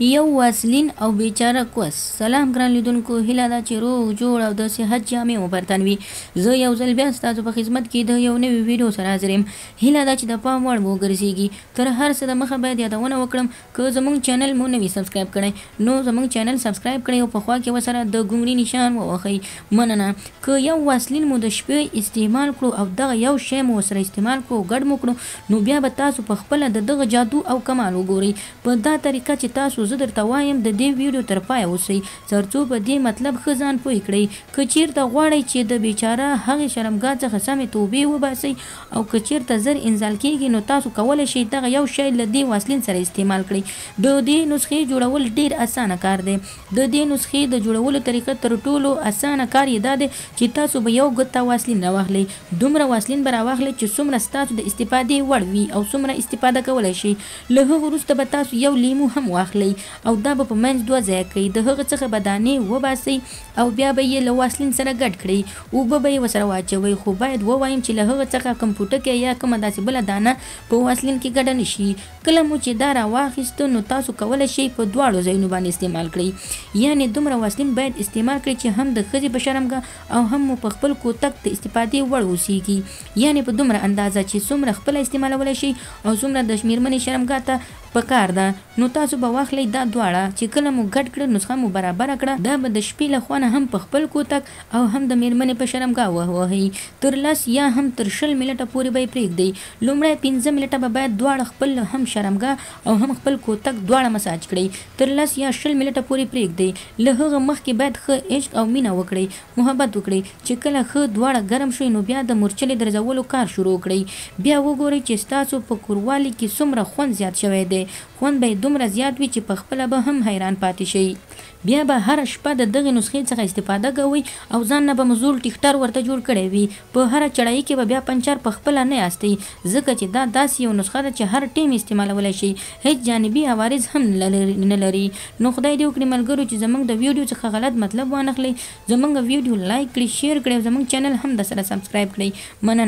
یو واسلین او بیچاره کوس سلام ګران لیدونکو هیله ده چې روغ جوړ او د صحت جامې مو برتن وي زه یو ځل بیا ستاسو په خدمت کې د یو نوي ویډیو سره حاضر یم هیله ده چې د پام وړ مو ګرځېږي تر هر څه د مخه باید یادونه وکړم که زموږ چینل مو نوي سبسکرایب کړئ نو زموږ چینل سبسکرایب کړئ او پخوا کې ورسره د ګونګړي نشان ووښئ مننه که یو واسلین مو د شپې استعمال کړو او دغه یو شی مو سره استعمال کړو ګډ مو کړو نو بیا به تاسو په خپله د دغه جادو او کمال وګورئ په دا طریقه چې تاسو زه درته وایم د دې ویډیو تر پایه اوسئ ترڅو په دې مطلب ښه ځان پوه کړئ که چیرته غواړئ چې د بیچاره هغې شرمګاه څخه سمې توبې وباسئ او که چیرته زر انزال کیږي نو تاسو کولی شئ دغه یو شی له دې واسلین سره استعمال کړئ د دې نسخې جوړول ډیر اسانه کار دی د دې نسخې د جوړولو طریقه تر ټولو اسانه کار یې دا دی چې تاسو به یو ګوته واسلین راواخلئ دومره واسلین به راواخلئ چې څومره ستاسو د استفادې وړ وي او څومره استفاده کولای شئ له هغه وروسته به تاسو یو لیمو هم واخلئ او دا به په منځ دوه ځای کوي د هغه څخه به دانې وباسئ او بیا به یې له واسلین سره ګډ کړئ اوبه به یې ورسره واچوئ خو باید ووایم چې له هغه څخه کوم پوټکی یا کومه داسې بله دانه په واسلین کې ګډه نشي کله مو چې دا راواخیسته نو تاسو کولی شئ په دواړو ځایونو باندې استعمال کړئ یعنې دومره واسلین باید استعمال کړئ چې هم د ښځې په شرمګه او هم مو په خپل کوتک د استفادې وړ اوسیږي یعنې په دومره اندازه چې څومره خپله استعمالولی شئ او څومره د شمیرمنې شرمګاه ته پکار ده نو تاسو به واخلئ راغی دا دواړه چې کله مو ګډ کړ نسخه مو برابر کړه دا به د شپې له خوانه هم په خپل کوتک او هم د میرمنې په شرمګاه ووهي تر لس یا هم تر شل ملټه پورې به یې پرېږدي لومړی پنځه ملټه به باید دواړه خپل هم شرمګاه او هم خپل کوتک دواړه مساج کړئ تر لس یا شل ملټه پورې پرېږدئ له هغه مخکې باید ښه عشق او مینه وکړئ محبت وکړئ چې کله ښه دواړه ګرم شي نو بیا د مورچلې درځولو کار شروع کړئ بیا وګورئ چې ستاسو په کوروالي کې څومره خوند زیات شوی دی خوند به دومره زیات وي چې په په خپل به هم حیران پاتې شي بیا به هر شپه د دغه نسخې څخه استفاده کوي او ځان نه به مزول ټیکټر ورته جوړ کړی وي په هر چړای کې به بیا پنچر په خپل نه یاستي ځکه چې دا داسې یو نسخه ده چې هر ټیم استعمالولای شي هیڅ جانبي عوارض هم نه لري نو خدای دې وکړي ملګرو چې زمونږ د ویډیو څخه غلط مطلب وانخلي زمونږ ویډیو لایک کړئ شیر کړئ زمونږ چینل هم د سره سبسکرایب کړئ مننه